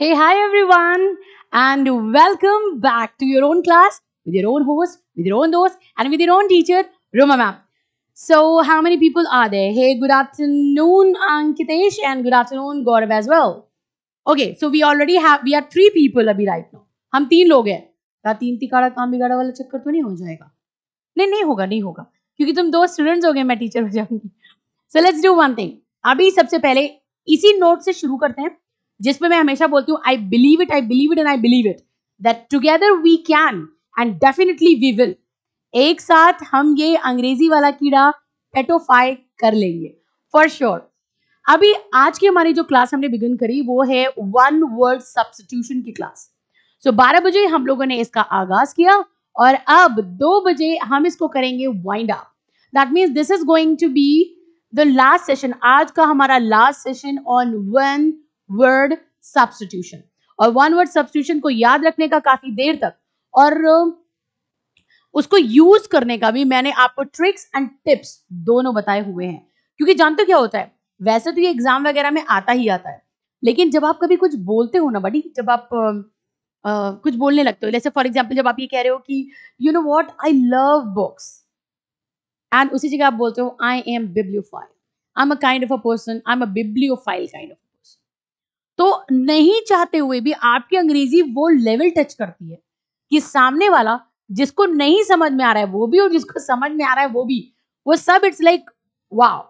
Hey, hi everyone, and welcome back to your own class with your own host, with your own host, and with your own teacher, Roma ma'am. So, how many people are there? Hey, good afternoon, Ankitesh, and good afternoon, Gaurav as well. Okay, so we already have we are three people अभी right now. हम तीन लोग हैं. क्या तीन तिकाड़ा काम बिगाड़ा वाला चक्कर तो नहीं हो जाएगा? नहीं नहीं होगा नहीं होगा क्योंकि तुम दो स्टूडेंट्स हो गए मैं टीचर हो जाऊंगी so let's do one thing अभी सबसे पहले इसी नोट से शुरू करते हैं जिसमें मैं हमेशा बोलती हूँ I believe it I believe it and I believe it that together we can and definitely we will एक साथ हम ये अंग्रेजी वाला कीड़ा पेटोफाई कर लेंगे फॉर श्योर sure. अभी आज की हमारी जो क्लास हमने बिगिन करी वो है वन वर्ड सब्सटीट्यूशन की क्लास सो so, 12 बजे हम लोगों ने इसका आगाज किया और अब 2 बजे हम इसको करेंगे wind up that means this is going to be the last session आज का हमारा लास्ट session on one word substitution और वन वर्ड सब्सटीट्यूशन को याद रखने का काफी देर तक और उसको यूज करने का भी मैंने आपको ट्रिक्स एंड टिप्स दोनों बताए हुए हैं क्योंकि जानते क्या होता है वैसे तो ये एग्जाम वगैरह में आता ही आता है लेकिन जब आप कभी कुछ बोलते हो ना बड़ी जब आप आ, कुछ बोलने लगते हो जैसे फॉर एग्जाम्पल जब आप ये कह रहे हो कि you know what I love books and उसी जगह आप बोलते हो I am bibliophile I am a kind of a person I am a bibliophile kind of person तो नहीं चाहते हुए भी आपकी अंग्रेजी वो लेवल टच करती है कि सामने वाला जिसको नहीं समझ में आ रहा है वो भी और जिसको समझ में आ रहा है वो भी वो सब इट्स लाइक वाओ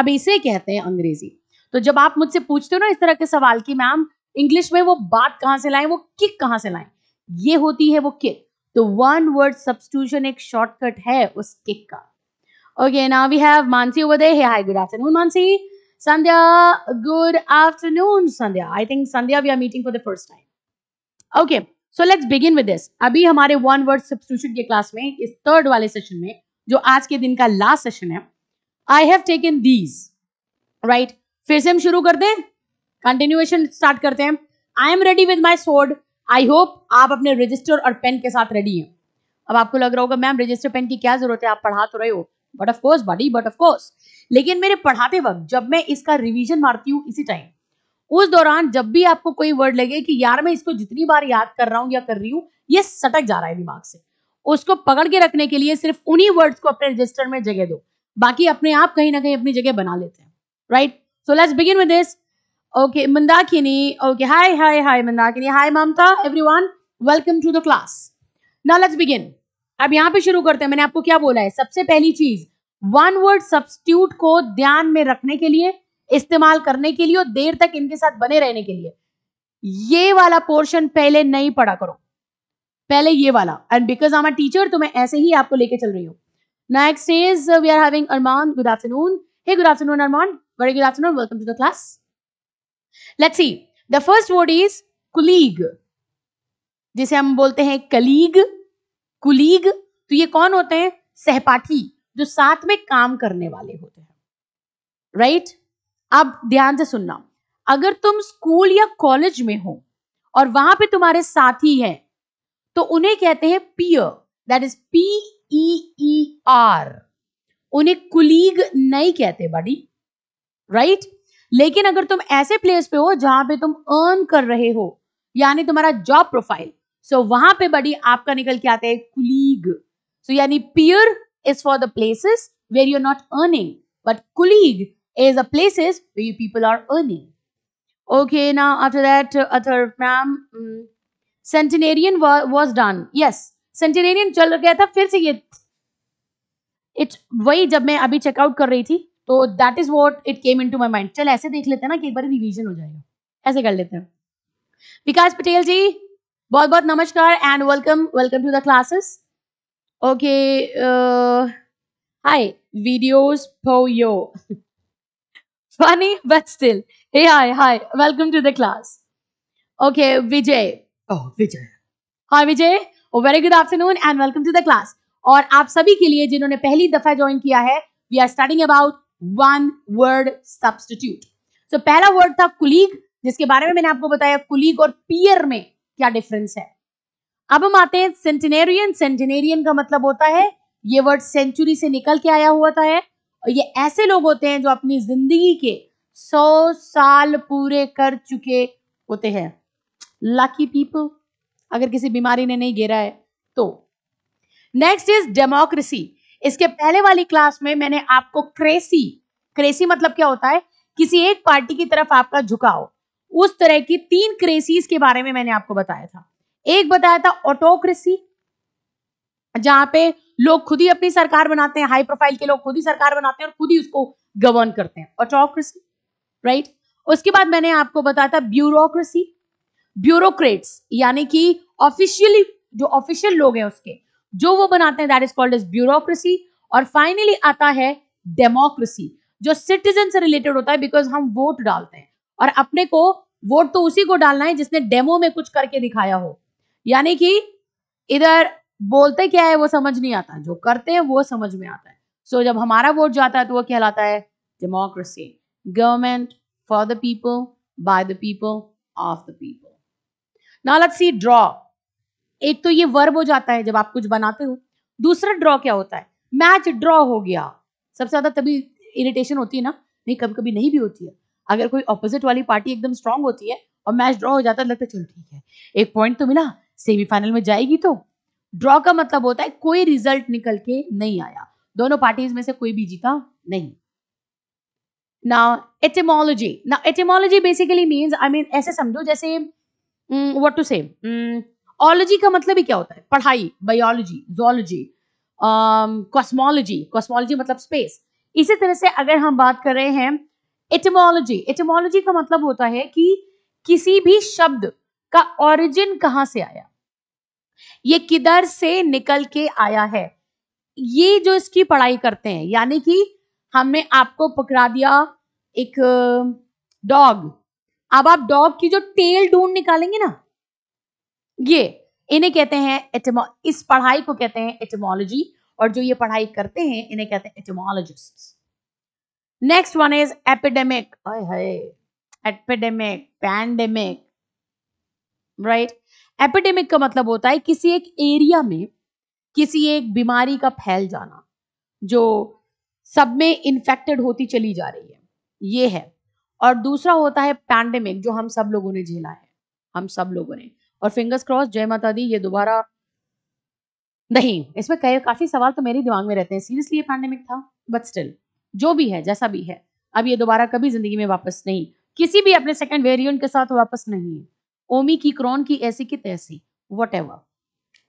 अब इसे कहते हैं अंग्रेजी तो जब आप मुझसे पूछते हो ना इस तरह के सवाल की मैम इंग्लिश में वो बात कहां से लाए वो किक कहां से लाए ये होती है वो किक तो वन वर्ड सब्सटीट्यूशन एक शॉर्टकट है उस किक का Okay, now we have Mansi over there. Hey, hi, good afternoon, Mansi. Sandhya, good afternoon, Sandhya. I think Sandhya, we are meeting for the first time. Okay, so let's begin with this. अभी हमारे one word substitution के class में इस third वाले session में जो आज के दिन का last session है I have taken these, right? फिर से हम शुरू करते हैं, continuation start करते हैं I am ready with my sword. I hope आप अपने register और pen के साथ ready हैं अब आपको लग रहा होगा मैम रजिस्टर पेन की क्या जरूरत है आप पढ़ा तो रहे हो but of course buddy but of course लेकिन मेरे पढ़ाते वक्त जब मैं इसका रिविजन मारती हूँ इसी टाइम उस दौरान जब भी आपको कोई वर्ड लगे कि यार मैं इसको जितनी बार याद कर रहा हूँ या कर रही हूँ ये सटक जा रहा है दिमाग से उसको पकड़ के रखने के लिए सिर्फ उन्हीं वर्ड्स को अपने रजिस्टर में जगह दो बाकी अपने आप कहीं ना कहीं अपनी जगह बना लेते हैं right so let's begin with this okay Mandakini okay hi hi hi Mandakini hi Mamta everyone welcome to the class now let's begin अब यहां पे शुरू करते हैं मैंने आपको क्या बोला है सबसे पहली चीज वन वर्ड सब्सिट्यूट को ध्यान में रखने के लिए इस्तेमाल करने के लिए और देर तक इनके साथ बने रहने के लिए ये वाला पोर्शन पहले नहीं पढ़ा करो पहले ये वाला एंड बिकॉज आम टीचर तो मैं ऐसे ही आपको लेके चल रही हूँ next is we are having Arman good afternoon hey good afternoon Arman very good afternoon welcome to the class let's see the first word is colleague जिसे हम बोलते हैं कलीग कुलीग तो ये कौन होते हैं सहपाठी जो साथ में काम करने वाले होते हैं राइट right? अब ध्यान से सुनना अगर तुम स्कूल या कॉलेज में हो और वहां पे तुम्हारे साथी हैं तो उन्हें कहते हैं peer that is P E E R उन्हें कुलीग नहीं कहते बड़ी राइट right? लेकिन अगर तुम ऐसे प्लेस पे हो जहां पे तुम अर्न कर रहे हो यानी तुम्हारा जॉब प्रोफाइल सो so, वहां पे बड़ी आपका निकल के आता है कुलीग सो यानी peer is for the places where you not earning but colleague is a places where you people are earning okay ना after that other ma'am centenarian was done yes centenarian चल गया था फिर से ये it वही जब मैं अभी चेकआउट कर रही थी तो that is what it came into my mind चल ऐसे देख लेते हैं ना कि एक बार रिविजन हो जाएगा ऐसे कर लेते हैं विकास पटेल जी बहुत बहुत नमस्कार and welcome welcome to the classes okay hi videos for you funny but still hey hi hi welcome to the class okay Vijay oh vijay hi vijay oh, very good afternoon and welcome to the और आप सभी के लिए जिन्होंने पहली दफा join किया है we are starting about one word substitute so पहला वर्ड था कुलीग जिसके बारे में मैंने आपको बताया कुलीग और पियर में क्या डिफरेंस है अब हम आते हैं सेंटिनेरियन सेंटिनेरियन का मतलब होता है ये वर्ड सेंचुरी से निकल के आया हुआ था है और ये ऐसे लोग होते हैं जो अपनी जिंदगी के सौ साल पूरे कर चुके होते हैं लकी पीपल अगर किसी बीमारी ने नहीं घेरा है तो नेक्स्ट इज डेमोक्रेसी इसके पहले वाली क्लास में मैंने आपको क्रेसी क्रेसी मतलब क्या होता है किसी एक पार्टी की तरफ आपका झुकाव उस तरह की तीन क्रेसीज के बारे में मैंने आपको बताया था एक बताया था ऑटोक्रेसी जहां पे लोग खुद ही अपनी सरकार बनाते हैं हाई प्रोफाइल के लोग खुद ही सरकार बनाते हैं और खुद ही उसको गवर्न करते हैं ऑटोक्रेसी राइट उसके बाद मैंने आपको बताया था ब्यूरोक्रेसी ब्यूरोक्रेट्स यानी कि ऑफिशियली जो ऑफिशियल लोग हैं उसके जो वो बनाते हैं that is called as bureaucracy और फाइनली आता है डेमोक्रेसी जो सिटीजन से रिलेटेड होता है बिकॉज हम वोट डालते हैं और अपने को वोट तो उसी को डालना है जिसने डेमो में कुछ करके दिखाया हो यानी कि इधर बोलते क्या है वो समझ नहीं आता जो करते हैं वो समझ में आता है सो so, जब हमारा वोट जाता है तो वो कहलाता है democracy government for the people by the people of the people ना सी ड्रॉ एक तो ये वर्ब हो जाता है जब आप कुछ बनाते हो दूसरा ड्रॉ क्या होता है मैच ड्रॉ हो गया सबसे ज्यादा तभी इरिटेशन होती है ना नहीं कभी कभी नहीं भी होती है अगर कोई ऑपोजिट वाली पार्टी एकदम स्ट्रांग होती है और मैच ड्रॉ हो जाता है लगता है चलो ठीक है एक पॉइंट तो मिला सेमीफाइनल में जाएगी तो ड्रॉ का मतलब होता है कोई रिजल्ट निकल के नहीं आया दोनों पार्टीज में से कोई भी जीता नहीं ना एटेमोलॉजी ना etymology basically means I mean ऐसे समझो जैसे व्हाट टू से ऑलोजी का मतलब ही क्या होता है पढ़ाई बायोलॉजी जोलॉजी कॉस्मोलॉजी कॉस्मोलॉजी मतलब स्पेस इसी तरह से अगर हम बात कर रहे हैं एटमोलॉजी एटमोलॉजी का मतलब होता है कि किसी भी शब्द का ओरिजिन कहां से आया ये किधर से निकल के आया है ये जो इसकी पढ़ाई करते हैं यानी कि हमने आपको पकड़ा दिया एक डॉग अब आप डॉग की जो टेल ढूंढ निकालेंगे ना ये इन्हें कहते हैं एटमो इस पढ़ाई को कहते हैं एटमोलॉजी और जो ये पढ़ाई करते हैं इन्हें कहते हैं etymologist next one is epidemic epidemic pandemic right epidemic का मतलब होता है किसी एक एरिया में किसी एक बीमारी का फैल जाना जो सब में इंफेक्टेड होती चली जा रही है ये है और दूसरा होता है पैंडेमिक जो हम सब लोगों ने झेला है हम सब लोगों ने और फिंगर्स क्रॉस जय माता दी ये दोबारा नहीं इसमें कई काफी सवाल तो मेरे दिमाग में रहते हैं सीरियसली ये पैंडेमिक था बट स्टिल जो भी है जैसा भी है अब ये दोबारा कभी जिंदगी में वापस नहीं किसी भी अपने सेकंड वेरिएंट के साथ वापस नहीं है ओमी की क्रोन की ऐसी की तैसी वट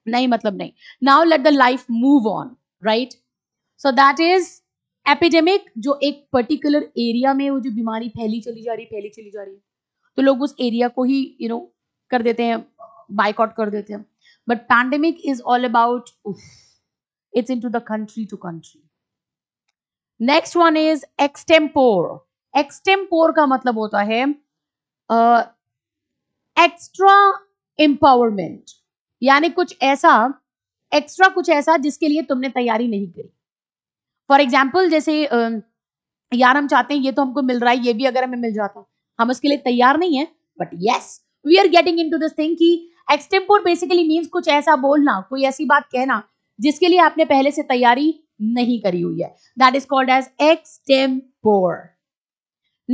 नहीं मतलब नहीं now let the life move on right so that is epidemic जो एक पर्टिकुलर एरिया में वो जो बीमारी फैली चली जा रही है फैली चली जा रही है तो लोग उस एरिया को ही यू you नो know, कर देते हैं बाइकआउट कर देते हैं but pandemic is all about it's into the country to country next one is extempore extempore का मतलब होता है एक्स्ट्रा एम्पावरमेंट यानी कुछ ऐसा एक्स्ट्रा कुछ ऐसा जिसके लिए तुमने तैयारी नहीं करी फॉर एग्जाम्पल जैसे uh, यार हम चाहते हैं ये तो हमको मिल रहा है ये भी अगर हमें मिल जाता हम उसके लिए तैयार नहीं है but yes we are getting into this thing की एक्सटेम्पोर बेसिकली मीन्स कुछ ऐसा बोलना कोई ऐसी बात कहना जिसके लिए आपने पहले से तैयारी नहीं करी हुई है that is called as extempore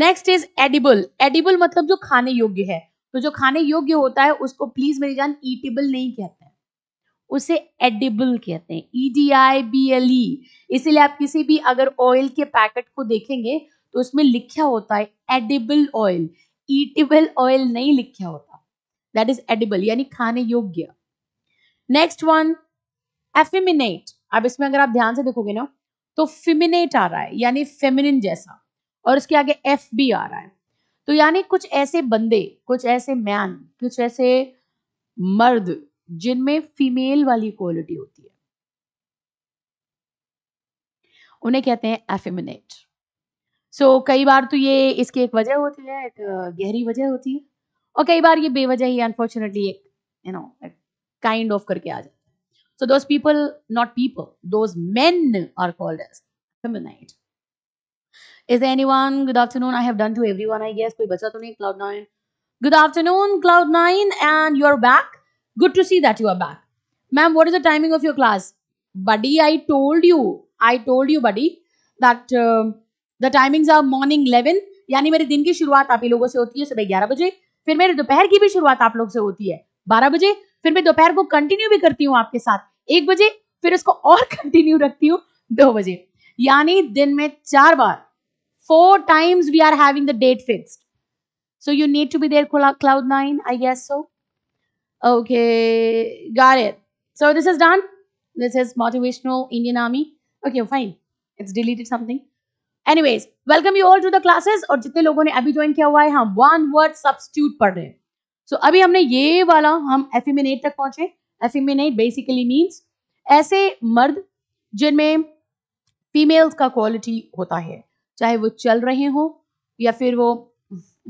next is edible edible मतलब जो खाने योग्य है तो जो खाने योग्य होता है उसको प्लीज मेरी जान ईटेबल नहीं कहते हैं उसे एडिबल कहते हैं E D I B L E इसीलिए आप किसी भी अगर ऑयल के पैकेट को देखेंगे तो उसमें लिखा होता है एडिबल ऑयल ईटेबल ऑयल नहीं लिखा होता दैट इज एडिबल यानी खाने योग्य नेक्स्ट वन एफिमिनेट अब इसमें अगर आप ध्यान से देखोगे ना तो फिमिनेट आ रहा है यानी फेमिनिन जैसा और इसके आगे एफ भी आ रहा है तो यानी कुछ ऐसे बंदे कुछ ऐसे मैन कुछ ऐसे मर्द जिनमें फीमेल वाली क्वालिटी होती है उन्हें कहते हैं एफिमिनेट सो so, कई बार तो ये इसकी एक वजह होती है एक गहरी वजह होती है और कई बार ये बेवजह ही अनफॉर्चुनेटली एक यू नो काइंड ऑफ करके आ जाता है So those people, not people, those men are called as feminine. Is there anyone? Good afternoon. I have done to everyone, I guess. कोई बचा तो नहीं cloud nine. Good afternoon, cloud nine, and you are back. Good to see that you are back, ma'am. What is the timing of your class, buddy? I told you, I told you, buddy, that uh, the timings are morning eleven. यानी मेरे दिन की शुरुआत आप ही लोगों से होती है सुबह ग्यारह बजे फिर मेरे दोपहर की भी शुरुआत आप लोग से होती है बारह बजे फिर मैं दोपहर को कंटिन्यू भी करती हूँ आपके साथ एक बजे फिर उसको और कंटिन्यू रखती हूँ दो बजे यानी दिन में चार बार four times we are having date fixed so you need to be there cloud nine I guess so okay got so this is done this is motivational Indian army okay fine it's deleted something anyways welcome you all to the classes और जितने लोगों ने अभी join किया हुआ है हम one word substitute पढ़ रहे हैं सो so, अभी हमने ये वाला हम एफिमिनेट तक पहुंचे एफिमिनेट बेसिकली मीन्स ऐसे मर्द जिनमें फीमेल्स का क्वालिटी होता है चाहे वो चल रहे हों या फिर वो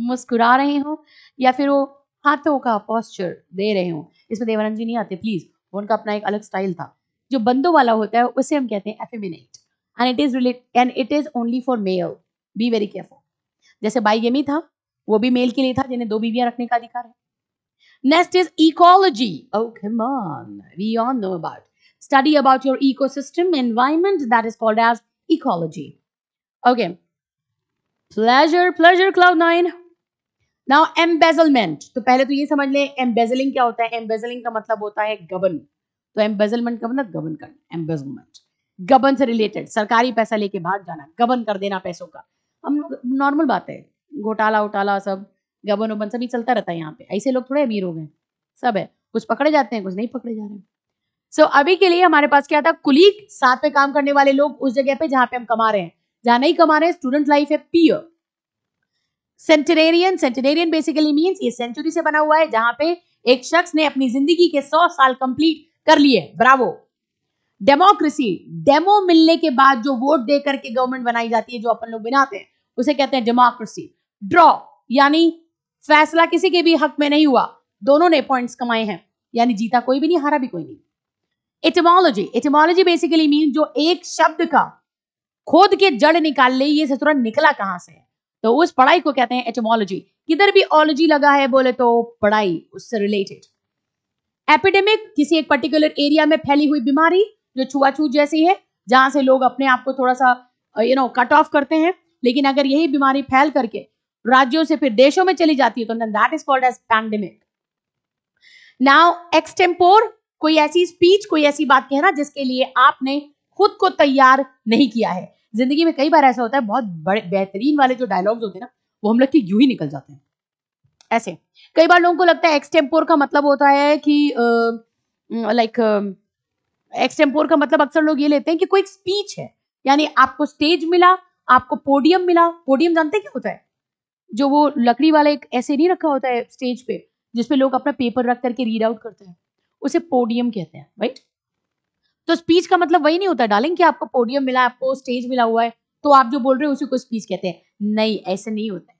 मुस्कुरा रहे हो या फिर वो हाथों का पॉस्चर दे रहे हो इसमें देवानंद जी नहीं आते प्लीज उनका अपना एक अलग स्टाइल था जो बंदों वाला होता है उसे हम कहते हैं effeminate and it is relate and it is only for male be very careful जैसे बाई था वो भी मेल के लिए था जिन्हें दो बीवियां रखने का अधिकार है Next is ecology. Oh, come on. We all know about. Study about your ecosystem, environment. That is called as ecology. Okay. Pleasure, pleasure, cloud nine. Now embezzlement तो पहले तो ये समझ लें एम्बेजलिंग क्या होता है एम्बेजलिंग का मतलब होता है गबन तो एम्बेजलमेंट का मतलब गबन करना एम्बेजलमेंट गबन से रिलेटेड सरकारी पैसा लेके भाग जाना गबन कर देना पैसों का हम नॉर्मल बात है घोटाला उटाला सब गबन उबन सभी चलता रहता है यहाँ पे ऐसे लोग थोड़े अमीर हो गए सब है कुछ पकड़े जाते हैं कुछ नहीं पकड़े जा रहे हैं सो so, अभी के लिए हमारे पास क्या था कुलीग साथ में काम करने वाले लोग उस जगह पे जहां पे हम कमा रहे हैं जहां नहीं कमा रहे स्टूडेंट लाइफ है peer centenarian centenarian basically means ये सेंचुरी से बना हुआ है जहां पे एक शख्स ने अपनी जिंदगी के सौ साल कंप्लीट कर लिए ब्रावो डेमोक्रेसी डेमो मिलने के बाद जो वोट दे करके गवर्नमेंट बनाई जाती है जो अपन लोग बनाते हैं उसे कहते हैं डेमोक्रेसी ड्रॉ यानी फैसला किसी के भी हक में नहीं हुआ दोनों ने पॉइंट्स कमाए हैं यानी जीता कोई भी नहीं हारा भी कोई नहीं एटमोलॉजी एटमोलॉजी बेसिकली मीन जो एक शब्द का खोद के जड़ निकाल ले ये ससुरा निकला कहां से तो उस पढ़ाई को कहते हैं एटमोलॉजी किधर भी ऑलॉजी लगा है बोले तो पढ़ाई उससे रिलेटेड एपिडेमिक किसी एक पर्टिकुलर एरिया में फैली हुई बीमारी जो छुआछूत जैसी है जहां से लोग अपने आप को थोड़ा सा यू नो कट ऑफ करते हैं लेकिन अगर यही बीमारी फैल करके राज्यों से फिर देशों में चली जाती है तो that is called as pandemic now extempore कोई ऐसी स्पीच कोई ऐसी बात कहना जिसके लिए आपने खुद को तैयार नहीं किया है जिंदगी में कई बार ऐसा होता है बहुत बड़े बेहतरीन वाले जो डायलॉग्स होते हैं ना वो हम लोग की यूं ही निकल जाते हैं ऐसे कई बार लोगों को लगता है एक्सटेम्पोर का मतलब होता है कि लाइक एक्सटेम्पोर का मतलब अक्सर लोग ये लेते हैं कि कोई स्पीच है यानी आपको स्टेज मिला आपको पोडियम मिला पोडियम जानते क्या होता है जो वो लकड़ी वाला एक ऐसे नहीं रखा होता है स्टेज पे जिसपे लोग अपना पेपर रख करके रीड आउट करते हैं उसे पोडियम कहते हैं राइट तो स्पीच का मतलब वही नहीं होता डालेंगे कि आपको पोडियम मिला आपको स्टेज मिला हुआ है तो आप जो बोल रहे हो उसी को स्पीच कहते हैं नहीं ऐसे नहीं होता है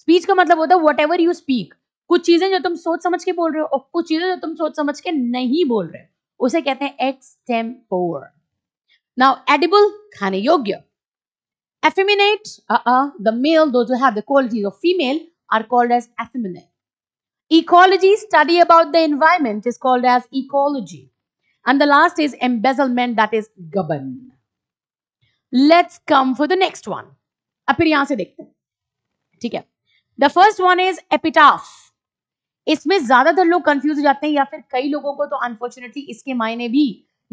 स्पीच का मतलब होता है वट एवर यू स्पीक कुछ चीजें जो तुम सोच समझ के बोल रहे हो और कुछ चीजें जो तुम सोच समझ के नहीं बोल रहे हो उसे कहते हैं एक्सटेम्पोर नाउ एडिबल खाने योग्य Effeminate, uh-uh, the male, those who have the qualities of female are called as effeminate. Ecology, study about the environment is called as ecology. And the last is embezzlement, that is govern. Let's come for the next one. अब yahan se dekhte देखते हैं ठीक है the first one is epitaph इसमें ज्यादातर लोग confuse हो जाते हैं या फिर कई लोगों को तो अनफॉर्चुनेटली इसके मायने भी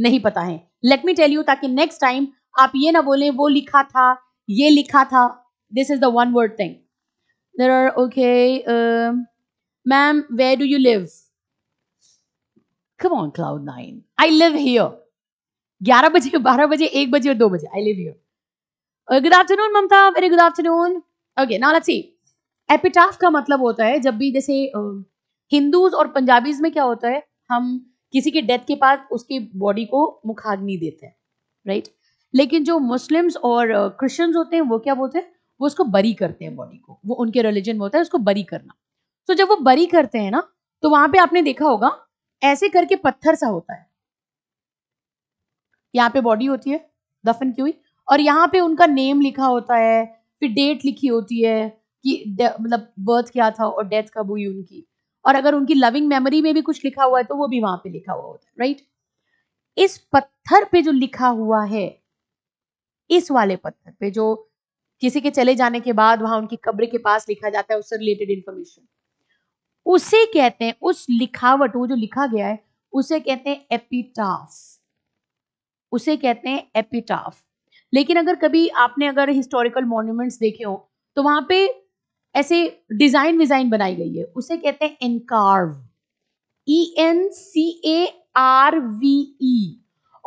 नहीं पता है लेट मी टेल यू ताकि नेक्स्ट टाइम आप ये ना बोले वो लिखा था ये लिखा था this is the one word thing there are okay ma'am where do you live come on cloud nine I live here ग्यारह बजे बारह बजे एक बजे और दो बजे I live here good afternoon Mamta very good afternoon okay now let's see epitaph का मतलब होता है जब भी जैसे हिंदूज uh, और पंजाबीज में क्या होता है हम किसी के डेथ के पास उसकी बॉडी को मुखाग्नि देते हैं राइट right? लेकिन जो मुस्लिम्स और क्रिश्चन होते हैं वो क्या बोलते हैं वो उसको बरी करते हैं बॉडी को वो उनके रिलीजन में होता है उसको बरी करना तो जब वो बरी करते हैं ना तो वहां पे आपने देखा होगा ऐसे करके पत्थर सा होता है यहाँ पे बॉडी होती है दफन की हुई और यहाँ पे उनका नेम लिखा होता है फिर डेट लिखी होती है कि मतलब बर्थ क्या था और डेथ कब हुई उनकी और अगर उनकी लविंग मेमोरी में भी कुछ लिखा हुआ है तो वो भी वहां पे लिखा हुआ होता है राइट इस पत्थर पे जो लिखा हुआ है इस वाले पत्थर पे जो किसी के चले जाने के बाद वहां उनकी कब्र के पास लिखा जाता है उससे रिलेटेड इंफॉर्मेशन उसे कहते हैं उस लिखावट वो जो लिखा गया है उसे कहते हैं एपिटाफ उसे कहते हैं एपिटाफ लेकिन अगर कभी आपने अगर हिस्टोरिकल मॉन्यूमेंट्स देखे हो तो वहां पे ऐसे डिजाइन विजाइन बनाई गई है उसे कहते हैं encarve E N C A R V E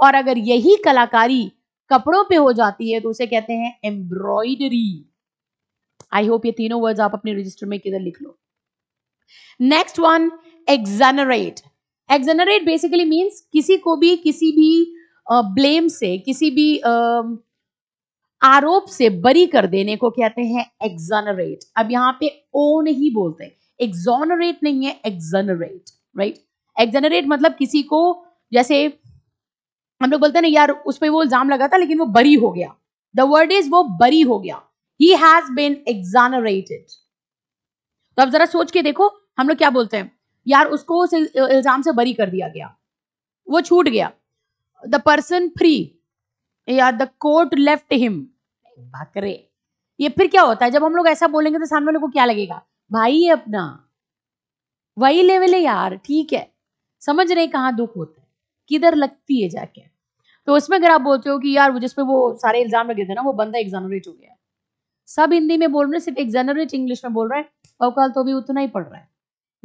और अगर यही कलाकारी कपड़ों पे हो जाती है तो उसे कहते हैं एम्ब्रॉयडरी आई होप ये तीनों वर्ड्स आप अपने रजिस्टर में किधर लिख लो next one exonerate exonerate basically means किसी को भी किसी भी ब्लेम uh, से किसी भी uh, आरोप से बरी कर देने को कहते हैं एग्जनरेट अब यहां पे ओ नहीं बोलते एग्जोनरेट नहीं है एग्जनरेट राइट एग्जनरेट मतलब किसी को जैसे हम लोग बोलते हैं ना यार उस पर वो इल्जाम लगा था लेकिन वो बरी हो गया द वर्ड इज वो बरी हो गया ही हैज बिन एग्जानरेटेड तो अब जरा सोच के देखो हम लोग क्या बोलते हैं यार उसको उस इल्जाम से बरी कर दिया गया वो छूट गया द पर्सन फ्री या द कोर्ट लेफ्ट हिम भाकरे ये फिर क्या होता है जब हम लोग ऐसा बोलेंगे तो सामने वाले को क्या लगेगा भाई है अपना वही लेवल है यार ठीक है समझ रहे कहां दुख होता है किधर लगती है जाके तो उसमें अगर आप बोलते हो कि यार वो जिसमें वो सारे एग्जाम लगे थे ना वो बंदा एग्जानोरेट हो गया है सब हिंदी में बोल रहे हैं सिर्फ एग्जानोरेट इंग्लिश में बोल रहा है बौकाल तो भी उतना ही पढ़ रहा है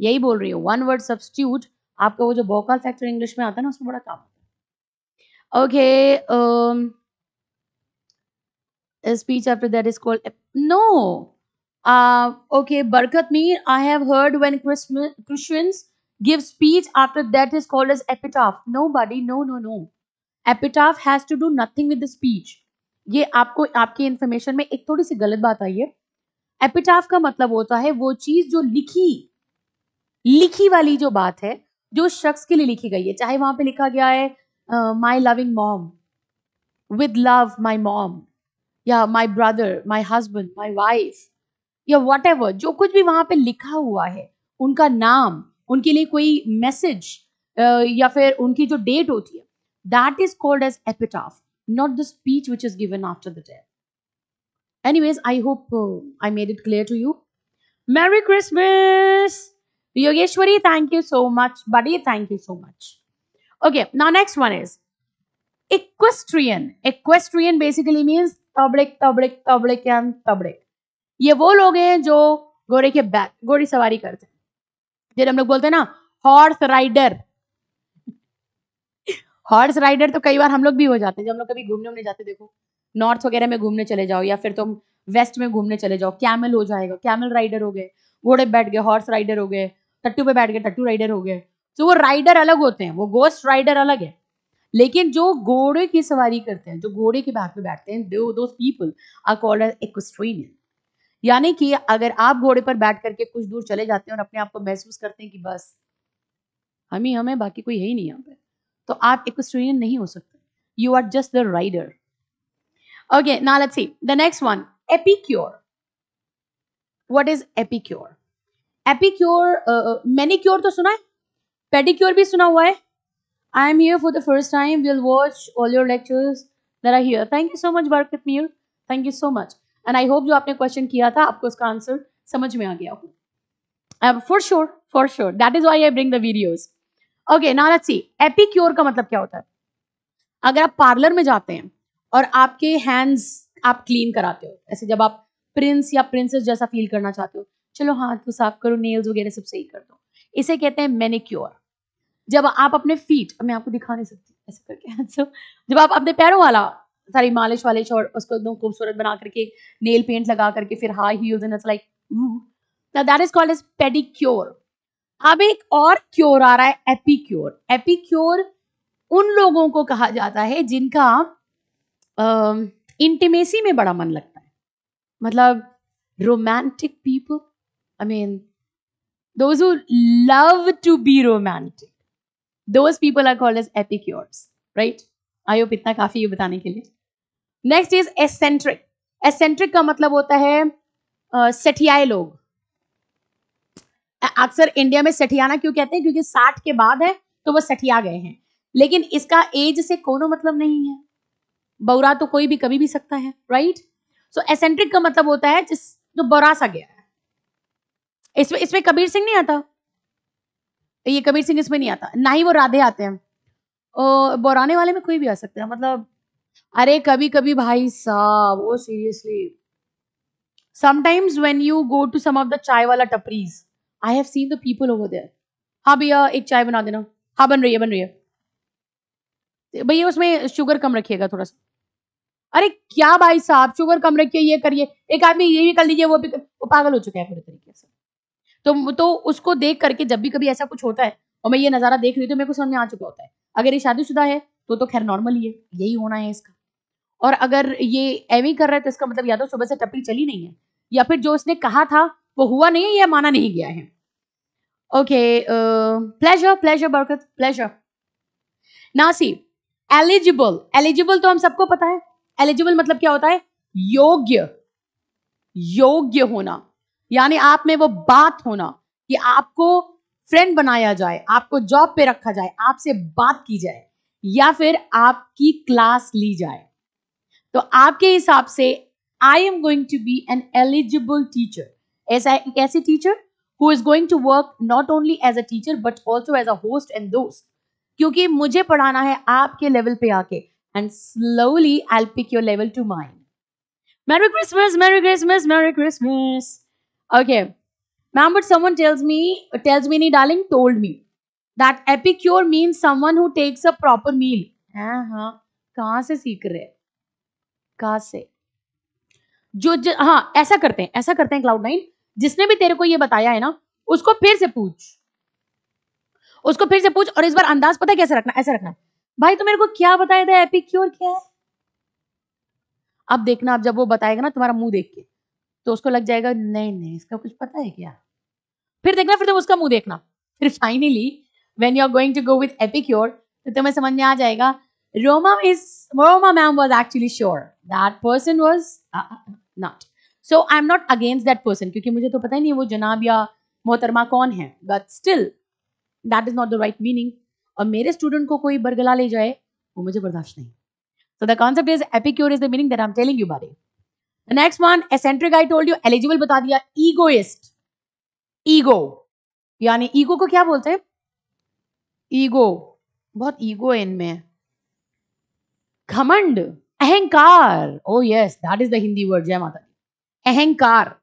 यही बोल रही है वन वर्ड सब्सटीट्यूट आपका वो जो बौकाल फैक्टर इंग्लिश में आता है ना उसमें बड़ा काम होता है okay speech after that is called no okay Barkat Mir I have heard when when Christians give speech after that is called as as nobody no no no epitaph has to do nothing with the speech ये आपको आपकी information में एक थोड़ी सी गलत बात आई है epitaph का मतलब होता है वो चीज जो लिखी लिखी वाली जो बात है जो शख्स के लिए लिखी गई है चाहे वहां पे लिखा गया है my loving mom with love my mom या my brother my husband my wife या वट जो कुछ भी वहां पे लिखा हुआ है उनका नाम उनके लिए कोई मैसेज या फिर उनकी जो डेट होती है That is called as epitaph, not the speech which is given after the death. Anyways, I hope uh, I made it clear to you. Merry Christmas! Yogeshwari, thank you so much. Buddy, thank you so much. Okay, now next one is equestrian. Equestrian basically means तबड़िक तबड़िक तबड़िक and तबड़िक ये वो लोग हैं जो घोड़े के back घोड़ी सवारी करते हैं जब हम लोग बोलते हैं ना हॉर्स राइडर हॉर्स राइडर तो कई बार हम लोग भी हो जाते हैं जब हम लोग कभी घूमने उमने जाते देखो नॉर्थ वगैरह में घूमने चले जाओ या फिर तुम वेस्ट में घूमने चले जाओ कैमल हो जाएगा कैमल राइडर हो गए घोड़े बैठ गए हॉर्स राइडर हो गए टट्टू पे बैठ गए टट्टू राइडर हो गए तो वो राइडर अलग होते हैं वो गोस्ट राइडर अलग है लेकिन जो घोड़े की सवारी करते हैं जो घोड़े के बैक पे बैठते हैं दो पीपल आर कॉल्ड एज यानी कि अगर आप घोड़े पर बैठ करके कुछ दूर चले जाते हैं और अपने आप को महसूस करते हैं कि बस हम ही हमें बाकी कोई है ही नहीं यहाँ पे तो आप इक्वेस्ट्रेनियन नहीं हो सकते you are just the rider okay नालत see the next one epicure what is epicure epicure manicure तो सुना है पेडिक्योर भी सुना हुआ है I am here for the first time will watch all your lectures there are here thank you so much Barkat Mir thank you so much and I hope जो आपने question किया था आपको उसका आंसर समझ में आ गया हो for sure for sure that is why I bring the videos okay ना लेट्स सी एपिक्योर का मतलब क्या होता है अगर आप पार्लर में जाते हैं और आपके हैंड्स आप क्लीन कराते हो ऐसे जब आप प्रिंस या प्रिंसेस जैसा फील करना चाहते हो चलो हाथ को साफ करो नेल्स वगैरह सब सही कर दो इसे कहते हैं मेनिक्योर जब आप अपने फीट मैं आपको दिखा नहीं सकती ऐसे करके सो जब आप अपने पैरों वाला सारी मालिश वालिश और उसको एकदम खूबसूरत बना करके नेल पेंट लगा करके फिर high heels and that is called as pedicure अब एक और क्योर आ रहा है एपिक्योर एपिक्योर उन लोगों को कहा जाता है जिनका इंटीमेसी में बड़ा मन लगता है मतलब romantic people I mean though love to be romantic those people are called as as right I hope इतना काफी है बताने के लिए नेक्स्ट इज एसेंट्रिक एसेंट्रिक का मतलब होता है सठियाए लोग अक्सर इंडिया में सठियाना क्यों कहते हैं क्योंकि साठ के बाद है तो वह सठिया गए हैं लेकिन इसका एज से कोनो मतलब नहीं है बौरा तो कोई भी कभी भी सकता है राइट सो एसेंट्रिक का मतलब होता है जिस जो बौरा सा गया है इसमें इसमें कबीर सिंह नहीं आता ये कबीर सिंह इसमें नहीं आता ना ही वो राधे आते हैं और बौराने वाले में कोई भी आ सकता है मतलब अरे कभी कभी भाई साहब वो seriously sometimes when you go to some of the chai wala tapris I have seen the people over there हाँ भैया एक चाय बना देना हाँ बन रही है बन रही है भैया उसमें शुगर कम रखिएगा थोड़ा सा अरे क्या भाई साहब शुगर कम रखिए ये करिए एक आदमी ये भी कर लीजिए वो भी कर, वो पागल हो चुका है पूरे तरीके से तो तो उसको देख करके जब भी कभी ऐसा कुछ होता है और मैं ये नज़ारा देख रही हूँ तो मेरे को समझ में आ चुका होता है अगर ये शादीशुदा है तो तो खैर नॉर्मल ही है यही होना है इसका और अगर ये एम कर रहा है तो इसका मतलब या तो सुबह से टपरी चली नहीं है या फिर जो उसने कहा था वो हुआ नहीं है या माना नहीं गया है okay pleasure pleasure Barkat pleasure नासी एलिजिबल एलिजिबल तो हम सबको पता है एलिजिबल मतलब क्या होता है योग्य योग्य होना यानी आप में वो बात होना कि आपको फ्रेंड बनाया जाए आपको जॉब पे रखा जाए आपसे बात की जाए या फिर आपकी क्लास ली जाए तो आपके हिसाब से I am going to be an eligible teacher as a ऐसी teacher who is going to work not only as a teacher but also as a host and दोस्त क्योंकि मुझे पढ़ाना है आपके लेवल पे आके and slowly I pick your level to mind Merry Christmas, Merry Christmas, Merry Christmas. Okay. Ma'am, but someone tells me, tells me, nee, darling, told me that epicure means someone who takes a proper meal. हाँ हाँ कहाँ से सीख रहे हैं कहाँ से जो, जो हाँ ऐसा करते हैं ऐसा करते हैं क्लाउड नाइन जिसने भी तेरे को ये बताया है ना उसको फिर से पूछ उसको फिर से पूछ और इस बार अंदाज पता कैसे रखना ऐसे रखना भाई तो मेरे को क्या बताया था एपी एपिक्योर क्या है अब देखना अब जब वो बताएगा ना तुम्हारा मुंह देख के तो उसको लग जाएगा नहीं नहीं इसका कुछ पता है क्या फिर देखना फिर तुम तो उसका मुंह देखना फिर finally when you are going to go with epicure तो तुम्हें समझ में आ जाएगा Roma is Roma ma'am was actually sure that person was not so I am not against that person क्योंकि मुझे तो पता ही नहीं वो जनाब या मोहतरमा कौन है but still that is not the right meaning और मेरे स्टूडेंट को कोई बरगला ले जाए वो मुझे बर्दाश्त नहीं so the concept is epicure is the meaning that I am telling you बारे next one eccentric I told you eligible बता दिया ईगोइस्ट ईगो यानी ईगो को क्या बोलते हैं ईगो बहुत ईगो है इनमें घमंड अहंकार oh yes that is the Hindi word जय माता अहंकार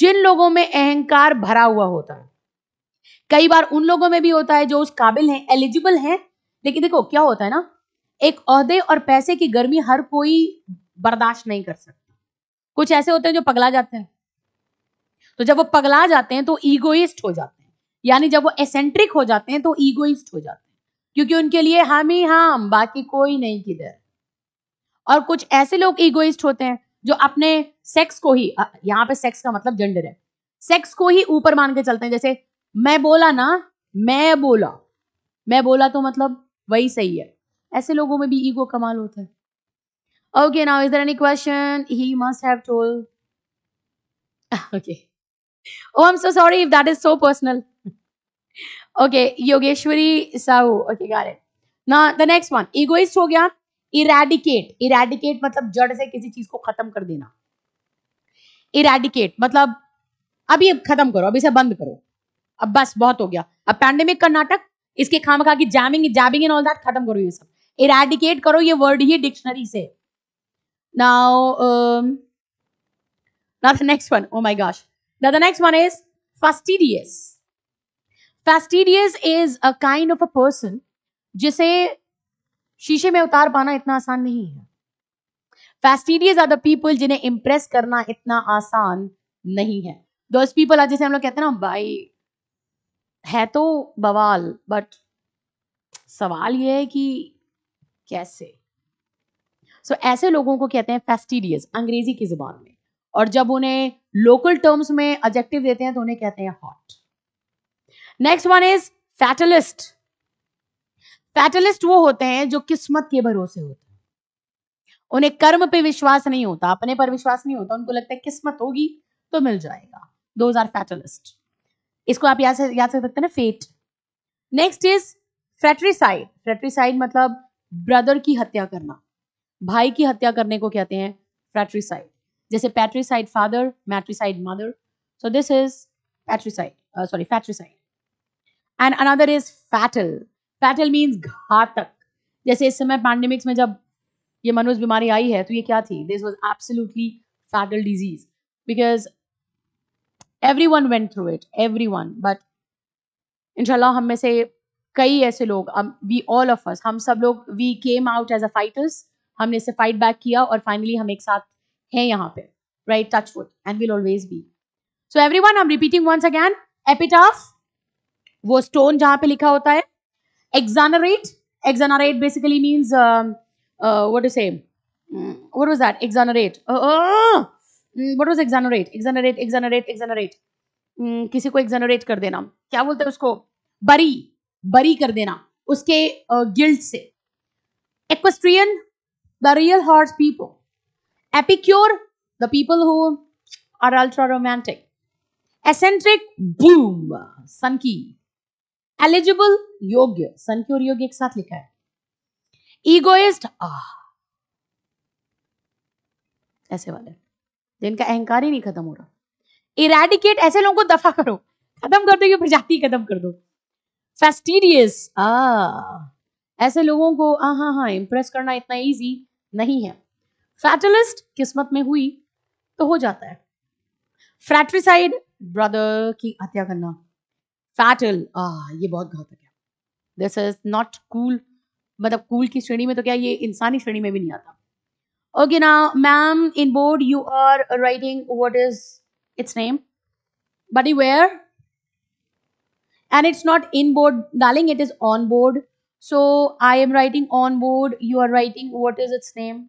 जिन लोगों में अहंकार भरा हुआ होता है कई बार उन लोगों में भी होता है जो उस काबिल हैं एलिजिबल हैं लेकिन देखो क्या होता है ना एक अहदे और पैसे की गर्मी हर कोई बर्दाश्त नहीं कर सकता कुछ ऐसे होते हैं जो पगला जाते हैं तो जब वो पगला जाते हैं तो ईगोइस्ट हो जाते हैं यानी जब वो एसेंट्रिक हो जाते हैं तो ईगोइस्ट हो जाते हैं क्योंकि उनके लिए हम ही हम बाकी कोई नहीं किधर और कुछ ऐसे लोग ईगोइस्ट होते हैं जो अपने सेक्स को ही यहाँ पे सेक्स का मतलब जेंडर है सेक्स को ही ऊपर मान के चलते हैं जैसे मैं बोला ना मैं बोला मैं बोला तो मतलब वही सही है ऐसे लोगों में भी ईगो कमाल होता है okay now is there any question he must have told okay I am so sorry if that is so personal okay Yogeshwari Sahu okay got it now the next one egoist हो गया इराडिकेट इराडिकेट मतलब जड़ से किसी चीज को खत्म कर देना इराडिकेट मतलब अभी खत्म करो अभी से बंद करो अब बस बहुत हो गया अब पैंडेमिक का नाटक इसके खाम खा की jamming jabbing and all that खत्म करो ये सब इराडिकेट करो ये वर्ड ही डिक्शनरी से now now the next one oh my gosh now the next one is fastidious fastidious is a kind of a person जिसे शीशे में उतार पाना इतना आसान नहीं है फैस्टीडियस आर द पीपल जिन्हें इंप्रेस करना इतना आसान नहीं है दोस्त पीपल आज जैसे हम लोग कहते हैं ना भाई है तो बवाल बट सवाल ये है कि कैसे सो so, ऐसे लोगों को कहते हैं फेस्टिडियस अंग्रेजी की जुबान में और जब उन्हें लोकल टर्म्स में ऑब्जेक्टिव देते हैं तो उन्हें कहते हैं hot next one is fatalist fatalist वो होते हैं जो किस्मत के भरोसे होते हैं उन्हें कर्म पे विश्वास नहीं होता अपने पर विश्वास नहीं होता उनको लगता है किस्मत होगी तो मिल जाएगा दोज आर फैटलिस्ट इसको आप याद याद कर सकते हैं ना fate next is fratricide fratricide मतलब ब्रदर की हत्या करना भाई की हत्या करने को कहते हैं फ्रेट्रिसाइड जैसे patricide father matricide mother so this is patricide sorry fratricide and another is fatal fatal means घातक जैसे इस समय पैंडेमिक्स में जब ये मनुष्य बीमारी आई है तो ये क्या थी this was absolutely fatal disease because everyone went through it everyone but इनशाला हम में से कई ऐसे लोग वी ऑल ऑफ अस हम सब लोग we came out as a fighters हमने इसे फाइट बैक किया और फाइनली हम एक साथ हैं यहाँ पे right touch wood and will always be so everyone I'm repeating once again epitaph वो स्टोन जहां पे लिखा होता है exonerate exonerate basically means um, uh, what to say what was that exonerate uh, uh, what was exonerate exonerate exonerate exonerate mm, kisi ko exonerate kar dena kya bolte hai usko bari bari kar dena uske uh, guilt se equestrian the real horse people epicure the people who are ultra romantic eccentric boom sun की eligible योग्य सन की और योग्य एक साथ लिखा है ईगोइस्ट आह ऐसे वाले जिनका अहंकार ही नहीं खत्म हो रहा इराडिकेट ऐसे लोगों को दफा करो खत्म कर दो ये प्रजाति खत्म कर दो फेस्टीरियस आ ah. ऐसे लोगों को हाँ हाँ हाँ इंप्रेस करना इतना इजी नहीं है फैटलिस्ट किस्मत में हुई तो हो जाता है फ्रैट्रिसाइड ब्रदर की हत्या करना फैटल ah, ये बहुत घातक है दिस इज नॉट कूल मतलब कूल की श्रेणी में तो क्या ये इंसानी श्रेणी में भी नहीं आता ओके ना ma'am in board you are writing what is its name but you where and it's not in board darling it is on board so I am writing on board you are writing what is its name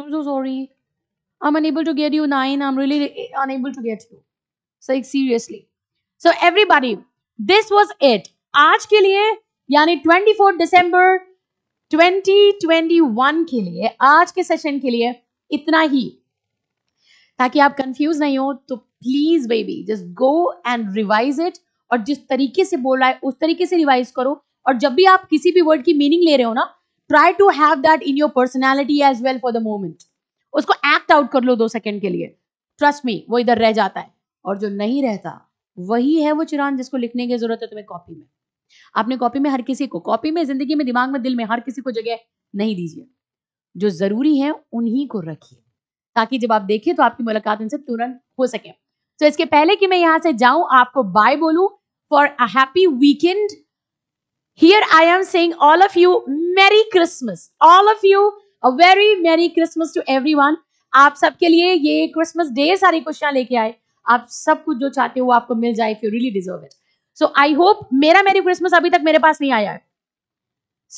I'm so sorry. I'm unable to get you nine. I'm really unable to get you. so like seriously so everybody this was it आज के लिए यानी 24 दिसंबर 2021 के लिए आज के session के लिए इतना ही ताकि आप कंफ्यूज नहीं हो तो please baby just go and revise it और जिस तरीके से बोल रहा है उस तरीके से रिवाइज करो और जब भी आप किसी भी वर्ड की मीनिंग ले रहे हो ना try to have that in your personality as well for the moment उसको एक्ट आउट कर लो दो सेकेंड के लिए ट्रस्ट मी वो इधर रह जाता है और जो नहीं रहता वही है वो चिरान जिसको लिखने की जरूरत है तुम्हें कॉपी में आपने कॉपी में हर किसी को कॉपी में जिंदगी में दिमाग में दिल में हर किसी को जगह नहीं दीजिए जो जरूरी है उन्हीं को रखिए ताकि जब आप देखें तो आपकी मुलाकात उनसे तुरंत हो सके तो इसके पहले कि मैं यहां से जाऊं आपको बाय बोलू for a happy weekend here I am saying all of you merry Christmas all of you a very merry Christmas to every आप सबके लिए ये क्रिसमस डे सारी खुशियां लेके आए आप सब कुछ जो चाहते हो आपको मिल जाए if you really deserve it so I hope मेरा मेरी क्रिसमस अभी तक मेरे पास नहीं आया है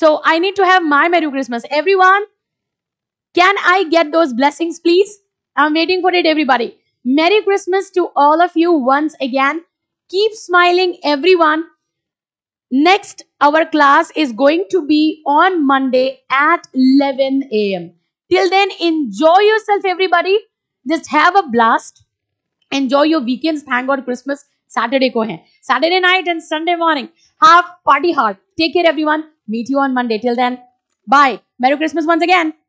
so I need to have my merry Christmas every one can I get those blessings please I am waiting for it everybody merry Christmas to all of you once again keep smiling everyone next our class is going to be on monday at 11 a.m till then enjoy yourself everybody just have a blast enjoy your weekends thank god christmas saturday ko hai saturday night and sunday morning have party hard take care everyone meet you on monday till then bye merry christmas once again